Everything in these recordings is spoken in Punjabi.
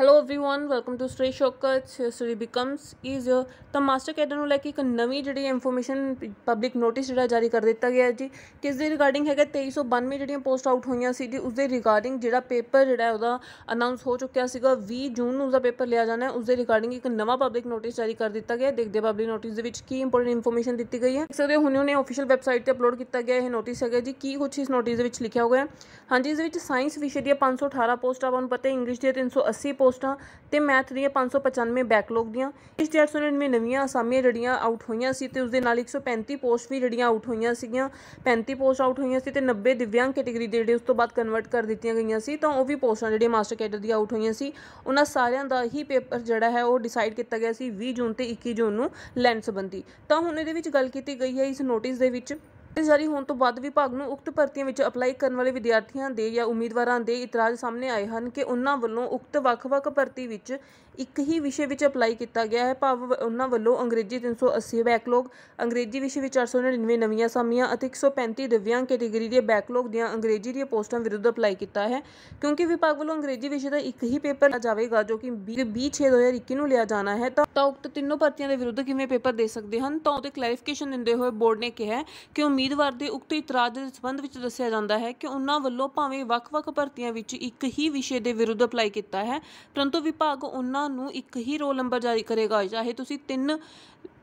hello everyone welcome to study Shaukat study becomes easier ਤਾਂ ਮਾਸਟਰ ਕੈਡਰ ਨੂੰ ਲੈ ਕੇ ਇੱਕ ਨਵੀਂ ਜਿਹੜੀ ਇਨਫੋਰਮੇਸ਼ਨ ਪਬਲਿਕ ਨੋਟਿਸ ਜਿਹੜਾ ਜਾਰੀ ਕਰ ਦਿੱਤਾ ਗਿਆ ਜੀ ਕਿਸ ਦੇ ਰਿਗਾਰਡਿੰਗ ਹੈਗਾ 2392 ਜਿਹੜੀਆਂ ਪੋਸਟ ਆਊਟ ਹੋਈਆਂ ਸੀ ਜੀ ਉਸ ਦੇ ਰਿਗਾਰਡਿੰਗ ਜਿਹੜਾ ਪੇਪਰ ਜਿਹੜਾ ਉਹਦਾ ਅਨਾਉਂਸ ਹੋ ਚੁੱਕਿਆ ਸੀਗਾ 20 ਜੂਨ ਨੂੰ ਉਹਦਾ ਪੇਪਰ ਲਿਆ ਜਾਣਾ ਹੈ ਉਸ ਦੇ ਰਿਗਾਰਡਿੰਗ ਇੱਕ ਨਵਾਂ ਪਬਲਿਕ ਨੋਟਿਸ ਜਾਰੀ ਕਰ ਦਿੱਤਾ ਗਿਆ ਦੇਖਦੇ ਪਬਲਿਕ ਨੋਟਿਸ ਦੇ ਵਿੱਚ ਕੀ ਇੰਪੋਰਟੈਂਟ ਇਨਫੋਰਮੇਸ਼ਨ ਦਿੱਤੀ ਗਈ ਹੈ ਇਸ ਦੇ ਹੁਣ ਉਹਨੇ ਅਫੀਸ਼ੀਅਲ ਵੈਬਸਾਈਟ ਤੇ ਅਪਲੋਡ ਕੀਤਾ ਗਿਆ ਇਹ ਨੋਟਿਸ ਹੈਗਾ ਜੀ ਕੀ ਕੁਝ ਇਸ ਨੋਟਿਸ ਦੇ ਵਿੱਚ ਲਿਖਿਆ ਹੋਇਆ ਹੈ ਹਾਂਜੀ ਇਸ ਦੇ ਵਿੱਚ ਸਾਇੰਸ ਵਿਸ਼ੇ ਦੀਆਂ 518 ਪੋਸਟਾਂ ਨੂੰ ਪਤਾ ਇੰਗਲਿਸ਼ ਦੀਆਂ 380 ਪੋਸਟ ਪੋਸਟਾਂ ਤੇ ਮੈਥ ਦੀਆਂ 595 ਬੈਕਲੌਗ ਦੀਆਂ ਇਸ 499 ਨਵੀਆਂ ਅਸਾਮੀਆਂ ਜਿਹੜੀਆਂ ਆਊਟ ਹੋਈਆਂ ਸੀ ਤੇ ਉਸ ਦੇ ਨਾਲ 135 ਪੋਸਟ ਵੀ ਜਿਹੜੀਆਂ ਆਊਟ ਹੋਈਆਂ ਸੀਗੀਆਂ 35 ਪੋਸਟ ਆਊਟ ਹੋਈਆਂ ਸੀ ਤੇ 90 ਦਿਵਿਆਂਗ ਕੈਟਾਗਰੀ ਦੇ ਜਿਹੜੇ ਉਸ ਤੋਂ ਬਾਅਦ ਕਨਵਰਟ ਕਰ ਦਿੱਤੀਆਂ ਗਈਆਂ ਸੀ ਤਾਂ ਉਹ ਵੀ ਪੋਸਟਾਂ ਜਿਹੜੀਆਂ ਮਾਸਟਰ ਕੈਡਰ ਦੀ ਆਊਟ ਹੋਈਆਂ ਸੀ ਉਹਨਾਂ ਸਾਰਿਆਂ ਦਾ ਹੀ ਪੇਪਰ ਜਿਹੜਾ ਹੈ ਉਹ ਡਿਸਾਈਡ ਕੀਤਾ ਗਿਆ ਸੀ 20 ਜੂਨ ਤੇ 21 ਜੂਨ ਨੂੰ ਲੈਣ ਸੰਬੰਧੀ ਤਾਂ ਹੁਣ ਇਹਦੇ ਵਿੱਚ ਗੱਲ ਕੀਤੀ ਗਈ ਹੈ ਇਸ ਨੋਟਿਸ ਦੇ ਵਿੱਚ ਨੋਟਿਸ ਜਾਰੀ ਹੋਣ ਤੋਂ ਬਾਅਦ ਵਿਭਾਗ ਨੂੰ ਉਕਤ ਭਰਤੀਆਂ ਵਿੱਚ ਅਪਲਾਈ ਕਰਨ ਵਾਲੇ ਵਿਦਿਆਰਥੀਆਂ ਦੇ ਜਾਂ ਉਮੀਦਵਾਰਾਂ ਦੇ ਇਤਰਾਜ਼ ਸਾਹਮਣੇ ਆਏ ਹਨ ਕਿ ਉਹਨਾਂ ਵੱਲੋਂ ਉਕਤ ਵੱਖ-ਵੱਖ ਭਰਤੀ ਵਿੱਚ ਇੱਕ ਹੀ ਵਿਸ਼ੇ ਵਿੱਚ ਅਪਲਾਈ ਕੀਤਾ ਗਿਆ ਹੈ ਭਾਵ ਉਹਨਾਂ ਵੱਲੋਂ ਅੰਗਰੇਜ਼ੀ 380 ਬੈਕਲੌਗ ਅੰਗਰੇਜ਼ੀ ਵਿਸ਼ੇ ਵਿੱਚ 499 ਨਵੀਆਂ ਸਾਮੀਆਂ ਅਤੇ 135 ਦਿਵਿਆਂ ਕੈਟਾਗਰੀ ਦੇ ਬੈਕਲੌਗ ਦੀਆਂ ਅੰਗਰੇਜ਼ੀ ਦੀਆਂ ਪੋਸਟਾਂ ਵਿਰੁੱਧ ਅਪਲਾਈ ਕੀਤਾ ਹੈ ਕਿਉਂਕਿ ਵਿਭਾਗ ਵੱਲੋਂ ਅੰਗਰੇਜ਼ੀ ਵਿਸ਼ੇ ਦਾ ਇੱਕ ਹੀ ਪੇਪਰ ਜਾਵੇਗਾ ਜੋ ਕਿ 26/2021 ਨੂੰ ਲਿਆ ਜਾਣਾ ਹੈ ਤਾਂ ਉਕਤ ਤਿੰਨੋਂ ਭਰਤੀਆਂ ਦੇ ਵਿਰੁੱਧ ਕਿਵੇਂ ਪੇਪਰ ਦੇ ਸਕਦੇ ਹਨ ਤਾਂ ਉਹਦੇ ਕਲੈਰੀਫਿਕੇਸ਼ਨ ਦਿੰਦੇ ਹੋਏ ਬੋਰਡ ਨੇ ਕਿਹਾ ਕਿ ਉਮੀਦਵਾਰ ਦੇ ਉਕਤ ਇਤਰਾਜ਼ ਦੇ ਸਬੰਧ ਵਿੱਚ ਦੱਸਿਆ ਜਾਂਦਾ ਹੈ ਕਿ ਉਹਨਾਂ ਵੱਲੋਂ ਭਾਵੇਂ ਵੱਖ-ਵੱਖ ਭਰਤੀਆਂ ਵਿੱਚ ਇੱਕ ਹੀ ਵਿਸ਼ੇ ਦੇ ਵਿਰੁੱਧ ਅਪਲਾਈ ਕੀਤਾ ਹੈ ਪਰੰਤੂ ਵਿਭਾਗ ਉਹਨਾਂ ਨੂੰ ਇੱਕ ਹੀ ਰੋਲ ਨੰਬਰ ਜਾਰੀ ਕਰੇਗਾ ਚਾਹੇ ਤੁਸੀਂ ਤਿੰਨ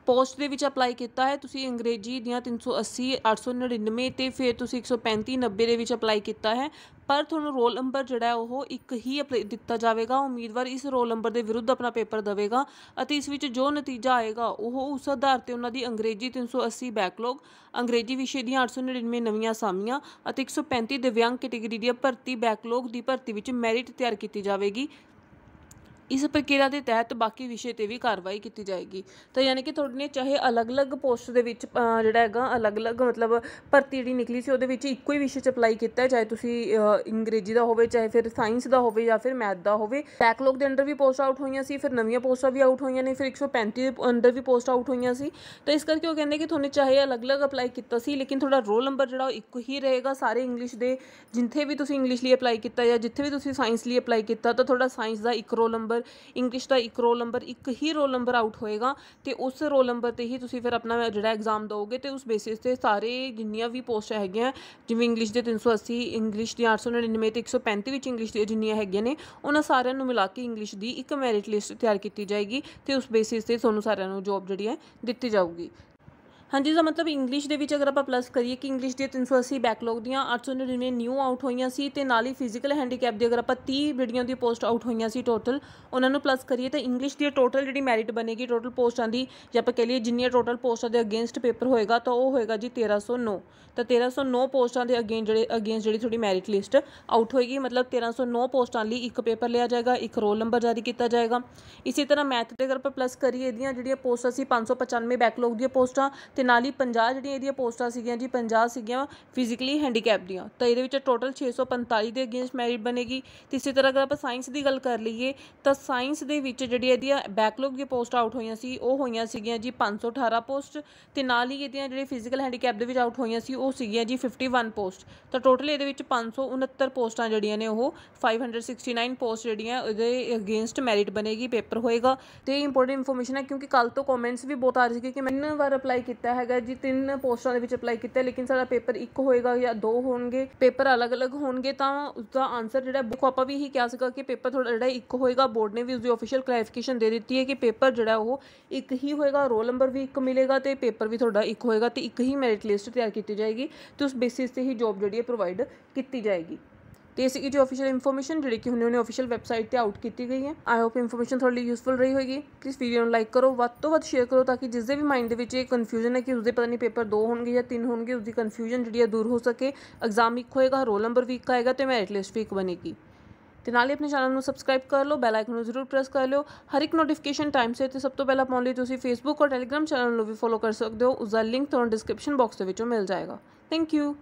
ਪੋਸਟ ਦੇ ਵਿੱਚ ਅਪਲਾਈ ਕੀਤਾ ਹੈ ਤੁਸੀਂ ਅੰਗਰੇਜ਼ੀ ਦੀਆਂ 380 899 ਤੇ ਫਿਰ ਤੁਸੀਂ 135 90 ਦੇ ਵਿੱਚ ਅਪਲਾਈ ਕੀਤਾ ਹੈ ਪਰ ਤੁਹਾਨੂੰ ਰੋਲ ਨੰਬਰ ਜਿਹੜਾ ਉਹ ਇੱਕ ਹੀ ਦਿੱਤਾ ਜਾਵੇਗਾ ਉਮੀਦਵਾਰ ਇਸ ਰੋਲ ਨੰਬਰ ਦੇ ਵਿਰੁੱਧ ਆਪਣਾ ਪੇਪਰ ਦੇਵੇਗਾ ਅਤੇ ਇਸ ਵਿੱਚ ਜੋ ਨਤੀਜਾ ਆਏਗਾ ਉਹ ਉਸ ਆਧਾਰ ਤੇ ਉਹਨਾਂ ਦੀ ਅੰਗਰੇਜ਼ੀ 380 ਬੈਕਲੌਗ ਅੰਗਰੇਜ਼ੀ ਵਿਸ਼ੇ ਦੀਆਂ 899 ਨਵੀਆਂ ਅਸਾਮੀਆਂ ਅਤੇ 135 ਦਿਵਿਆਂਗ ਕੈਟਾਗਰੀ ਦੀਆਂ ਭਰਤੀ ਬੈਕਲੌਗ ਦੀ ਭਰਤੀ ਵਿੱਚ ਮੈਰਿਟ ਤਿਆਰ ਕੀਤੀ ਜਾਵੇਗੀ ਇਸ ਪ੍ਰਕਿਰਿਆ ਦੇ ਤਹਿਤ ਬਾਕੀ ਵਿਸ਼ੇ ਤੇ ਵੀ ਕਾਰਵਾਈ ਕੀਤੀ ਜਾਏਗੀ ਤਾਂ ਯਾਨੀ ਕਿ ਤੁਹਾਡੇ ਨੇ ਚਾਹੇ ਅਲੱਗ-ਅਲੱਗ ਪੋਸਟ ਦੇ ਵਿੱਚ ਜਿਹੜਾ ਹੈਗਾ ਅਲੱਗ-ਅਲੱਗ ਮਤਲਬ ਭਰਤੀ ਜਿਹੜੀ ਨਿਕਲੀ ਸੀ ਉਹਦੇ ਵਿੱਚ ਇੱਕੋ ਹੀ ਵਿਸ਼ੇ 'ਚ ਅਪਲਾਈ ਕੀਤਾ ਹੈ ਚਾਹੇ ਤੁਸੀਂ ਅੰਗਰੇਜ਼ੀ ਦਾ ਹੋਵੇ ਚਾਹੇ ਫਿਰ ਸਾਇੰਸ ਦਾ ਹੋਵੇ ਜਾਂ ਫਿਰ ਮੈਥ ਦਾ ਹੋਵੇ ਬੈਕਲੌਗ ਦੇ ਅੰਦਰ ਵੀ ਪੋਸਟ ਆਊਟ ਹੋਈਆਂ ਸੀ ਫਿਰ ਨਵੀਆਂ ਪੋਸਟਾਂ ਵੀ ਆਊਟ ਹੋਈਆਂ ਨੇ ਫਿਰ 135 ਦੇ ਅੰਦਰ ਵੀ ਪੋਸਟ ਆਊਟ ਹੋਈਆਂ ਸੀ ਤਾਂ ਇਸ ਕਰਕੇ ਉਹ ਕਹਿੰਦੇ ਕਿ ਤੁਹਾਨੂੰ ਚਾਹੇ ਅਲੱਗ-ਅਲੱਗ ਅਪਲਾਈ ਕੀਤਾ ਸੀ ਲੇਕਿਨ ਤੁਹਾਡਾ ਰੋਲ ਨੰਬਰ ਜਿਹੜਾ ਉਹ ਇੱਕੋ ਹੀ ਰਹੇਗਾ ਸਾਰੇ ਇੰਗਲਿਸ਼ ਦੇ ਜਿੱਥੇ ਵੀ ਤੁਸੀਂ ਇੰਗਲਿਸ਼ ਲਈ ਅਪਲਾਈ ਕੀਤਾ ਜਾਂ ਜਿੱਥੇ ਵੀ ਤੁਸੀਂ ਸਾਇੰਸ ਲਈ ਅਪਲਾਈ ਕੀਤਾ ਤਾਂ ਤੁਹਾਡਾ ਸਾਇੰਸ ਦਾ ਇੱਕ ਰੋਲ ਨੰਬਰ ਨੰਬਰ ਇੰਗਲਿਸ਼ ਦਾ ਇੱਕ ਰੋਲ ਨੰਬਰ ਇੱਕ ਹੀ ਰੋਲ ਨੰਬਰ ਆਊਟ ਹੋਏਗਾ ਤੇ ਉਸ ਰੋਲ ਨੰਬਰ ਤੇ ਹੀ ਤੁਸੀਂ ਫਿਰ ਆਪਣਾ ਜਿਹੜਾ ਐਗਜ਼ਾਮ ਦਿਓਗੇ ਤੇ ਉਸ ਬੇਸਿਸ ਤੇ ਸਾਰੇ ਜਿੰਨੀਆਂ ਵੀ ਪੋਸਟਾਂ ਹੈਗੀਆਂ ਜਿਵੇਂ ਇੰਗਲਿਸ਼ ਦੇ 380 ਇੰਗਲਿਸ਼ ਦੀ 899 ਤੇ 135 ਵਿੱਚ ਇੰਗਲਿਸ਼ ਦੀ ਜਿੰਨੀਆਂ ਹੈਗੀਆਂ ਨੇ ਉਹਨਾਂ ਸਾਰਿਆਂ ਨੂੰ ਮਿਲਾ ਕੇ ਇੰਗਲਿਸ਼ ਦੀ ਇੱਕ ਮੈਰਿਟ ਲਿਸਟ ਤਿਆਰ ਕੀਤੀ ਜਾਏਗੀ ਤੇ ਉਸ ਬੇਸਿਸ ਤੇ ਤੁਹਾਨੂੰ ਸਾਰਿਆਂ ਨੂੰ ਜੌਬ ਜਿਹੜੀ ਹੈ ਦਿੱਤੀ ਜਾਊਗੀ ਹਾਂਜੀ ਜੀ ਮਤਲਬ ਇੰਗਲਿਸ਼ ਦੇ ਵਿੱਚ ਅਗਰ ਆਪਾਂ ਪਲੱਸ ਕਰੀਏ ਕਿ ਇੰਗਲਿਸ਼ ਦੇ 380 ਬੈਕਲੌਗ ਦੀਆਂ 899 ਨਿਊ ਆਊਟ ਹੋਈਆਂ ਸੀ ਤੇ ਨਾਲ ਹੀ ਫਿਜ਼ੀਕਲ ਹੈਂਡੀਕੈਪ ਦੀ ਅਗਰ ਆਪਾਂ 30 ਬਿੜੀਆਂ ਦੀ ਪੋਸਟ ਆਊਟ ਹੋਈਆਂ ਸੀ ਟੋਟਲ ਉਹਨਾਂ ਨੂੰ ਪਲੱਸ ਕਰੀਏ ਤਾਂ ਇੰਗਲਿਸ਼ ਦੀ ਟੋਟਲ ਜਿਹੜੀ ਮੈਰਿਟ ਬਣੇਗੀ ਟੋਟਲ ਪੋਸਟਾਂ ਦੀ ਜੇ ਆਪਾਂ ਕਹ ਲਈਏ ਜਿੰਨੀਆਂ ਟੋਟਲ ਪੋਸਟਾਂ ਦੇ ਅਗੇਂਸਟ ਪੇਪਰ ਹੋਏਗਾ ਤਾਂ ਉਹ ਹੋਏਗਾ ਜੀ 1309 ਤਾਂ 1309 ਪੋਸਟਾਂ ਦੇ ਅਗੇਂਸਟ ਜਿਹੜੇ ਅਗੇਂਸਟ ਜਿਹੜੀ ਤੁਹਾਡੀ ਮੈਰਿਟ ਲਿਸਟ ਆਊਟ ਹੋਏਗੀ ਮਤਲਬ 1309 ਪੋਸਟਾਂ ਲਈ ਇੱਕ ਪੇਪਰ ਲਿਆ ਜਾਏਗਾ ਇੱਕ ਰੋਲ ਨੰਬਰ ਜਾਰੀ ਕੀਤਾ ਜਾਏਗਾ ਇਸੇ ਤਰ੍ਹਾਂ ਮੈਥ ਦੇ ਅਗਰ ਆਪਾਂ ਪਲੱਸ ਕਰੀਏ ਇਹਦੀਆਂ ਜਿਹੜੀਆਂ ਪੋਸਟਾਂ ਸੀ 595 ਬੈਕਲੌਗ ਦੀਆਂ ਪੋਸਟਾਂ ਤੇ ਨਾਲ ਹੀ 50 ਜਿਹੜੀਆਂ ਇਹਦੀਆਂ ਪੋਸਟਾਂ ਸੀਗੀਆਂ ਜੀ 50 ਸੀਗੀਆਂ ਫਿਜ਼ੀਕਲੀ ਹੈਂਡੀਕੈਪ ਦੀਆਂ ਤਾਂ ਇਹਦੇ ਵਿੱਚ ਟੋਟਲ 645 ਦੇ ਅਗੇਂਸਟ ਮੈਰਿਟ ਬਣੇਗੀ ਤੇ ਇਸੇ ਤਰ੍ਹਾਂ ਅਗਰ ਆਪਾਂ ਸਾਇੰਸ ਦੀ ਗੱਲ ਕਰ ਲਈਏ ਤਾਂ ਸਾਇੰਸ ਦੇ ਵਿੱਚ ਜਿਹੜੀ ਇਹਦੀਆਂ ਬੈਕਲੌਗ ਦੀ ਪੋਸਟ ਆਊਟ ਹੋਈਆਂ ਸੀ ਉਹ ਹੋਈਆਂ ਸੀਗੀਆਂ ਜੀ 518 ਪੋਸਟ ਤੇ ਨਾਲ ਹੀ ਇਹਦੀਆਂ ਜਿਹੜੇ ਫਿਜ਼ੀਕਲ ਹੈਂਡੀਕੈਪ ਦੇ ਵਿੱਚ ਆਊਟ ਹੋਈਆਂ ਸੀ ਉਹ ਸੀਗੀਆਂ ਜੀ 51 ਪੋਸਟ ਤਾਂ ਟੋਟਲ ਇਹਦੇ ਵਿੱਚ 569 ਪੋਸਟਾਂ ਜਿਹੜੀਆਂ ਨੇ ਉਹ 569 ਪੋਸਟ ਜਿਹੜੀਆਂ ਉਹਦੇ ਅਗੇਂਸਟ ਮੈਰਿਟ ਬਣੇਗੀ ਪੇਪਰ ਹੋਏਗਾ ਤੇ ਇਹ ਇੰਪੋਰਟੈਂਟ ਇਨਫੋਰਮੇਸ਼ਨ ਹੈ ਕਿਉਂਕਿ ਕੱਲ ਤੋਂ ਕਮੈਂਟਸ ਵੀ ਬਹੁਤ ਆ ਰਹੇ ਸੀ ਕਿ ਮੈਂ ਵਾਰ ਅਪਲਾਈ ਕੀਤਾ ਕੀਤਾ ਹੈਗਾ ਜੀ ਤਿੰਨ ਪੋਸਟਾਂ ਦੇ ਵਿੱਚ ਅਪਲਾਈ ਕੀਤਾ ਲੇਕਿਨ ਸਾਡਾ ਪੇਪਰ ਇੱਕ ਹੋਏਗਾ ਜਾਂ ਦੋ ਹੋਣਗੇ ਪੇਪਰ ਅਲੱਗ-ਅਲੱਗ ਹੋਣਗੇ ਤਾਂ ਉਸ ਦਾ ਆਨਸਰ ਜਿਹੜਾ ਬੁੱਕ ਆਪਾਂ ਵੀ ਇਹੀ ਕਹਿ ਸਕਾਂ ਕਿ ਪੇਪਰ ਥੋੜਾ ਜਿਹੜਾ ਇੱਕ ਹੋਏਗਾ ਬੋਰਡ ਨੇ ਵੀ ਉਸ ਦੀ ਅਫੀਸ਼ੀਅਲ ਕਲੈਰੀਫਿਕੇਸ਼ਨ ਦੇ ਦਿੱਤੀ ਹੈ ਕਿ ਪੇਪਰ ਜਿਹੜਾ ਉਹ ਇੱਕ ਹੀ ਹੋਏਗਾ ਰੋਲ ਨੰਬਰ ਵੀ ਇੱਕ ਮਿਲੇਗਾ ਤੇ ਪੇਪਰ ਵੀ ਤੁਹਾਡਾ ਇੱਕ ਹੋਏਗਾ ਤੇ ਇੱਕ ਹੀ ਮੈਰਿਟ ਲਿਸਟ ਤਿਆਰ ਕੀਤੀ ਜਾਏਗੀ ਤੇ ਉਸ ਬੇਸਿਸ ਤੇ ਹੀ ਜੌਬ ਜਿਹੜੀ ਹੈ ਪ੍ਰੋਵਾਈਡ ਕੀਤੀ ਜਾਏਗੀ ਤੇ ਇਹ ਸੀਗੀ ਜੋ ਅਫੀਸ਼ੀਅਲ ਇਨਫੋਰਮੇਸ਼ਨ ਜਿਹੜੀ ਕਿ ਹੁਣੇ ਉਹਨੇ ਅਫੀਸ਼ੀਅਲ ਵੈਬਸਾਈਟ ਤੇ ਆਊਟ ਕੀਤੀ ਗਈ ਹੈ ਆਈ ਹੋਪ ਇਨਫੋਰਮੇਸ਼ਨ ਤੁਹਾਡੇ ਲਈ ਯੂਸਫੁਲ ਰਹੀ ਹੋਏਗੀ ਪਲੀਜ਼ ਵੀਡੀਓ ਨੂੰ ਲਾਈਕ ਕਰੋ ਵੱਧ ਤੋਂ ਵੱਧ ਸ਼ੇਅਰ ਕਰੋ ਤਾਂ ਕਿ ਜਿਸ ਦੇ ਵੀ ਮਾਈਂਡ ਦੇ ਵਿੱਚ ਇਹ ਕਨਫਿਊਜ਼ਨ ਹੈ ਕਿ ਉਸਦੇ ਪਤਾ ਨਹੀਂ ਪੇਪਰ 2 ਹੋਣਗੇ ਜਾਂ 3 ਹੋਣਗੇ ਉਸਦੀ ਕਨਫਿਊਜ਼ਨ ਜਿਹੜੀ ਹੈ ਦੂਰ ਹੋ ਸਕੇ ਐਗਜ਼ਾਮ ਇੱਕ ਹੋਏਗਾ ਰੋਲ ਨੰਬਰ ਵੀਕ ਆਏਗਾ ਤੇ ਮੈਰਿਟ ਲਿਸਟ ਵੀਕ ਬਣੇਗੀ ਤੇ ਨਾਲ ਹੀ ਆਪਣੇ ਚੈਨਲ ਨੂੰ ਸਬਸਕ੍ਰਾਈਬ ਕਰ ਲਓ ਬੈਲ ਆਈਕਨ ਨੂੰ ਜ਼ਰੂਰ ਪ੍ਰੈਸ ਕਰ ਲਿਓ ਹਰ ਇੱਕ ਨੋਟੀਫਿਕੇਸ਼ਨ ਟਾਈਮ ਸੇ ਤੇ ਸਭ ਤੋਂ ਪਹਿਲਾਂ ਪਾਉਣ ਲਈ ਤੁਸੀਂ ਫੇਸਬੁੱਕ ਔਰ ਟੈਲੀਗ੍ਰਾਮ ਚੈਨਲ ਨੂੰ ਵੀ ਫੋਲੋ ਕਰ ਸਕਦੇ ਹੋ ਉਸ ਦਾ ਲਿੰਕ ਤੁਹਾਨੂੰ ਡਿਸਕ੍ਰਿਪਸ਼ਨ ਬਾਕਸ ਦੇ ਵਿੱਚੋਂ ਮਿਲ ਜਾਏਗਾ ਥੈਂਕ ਯੂ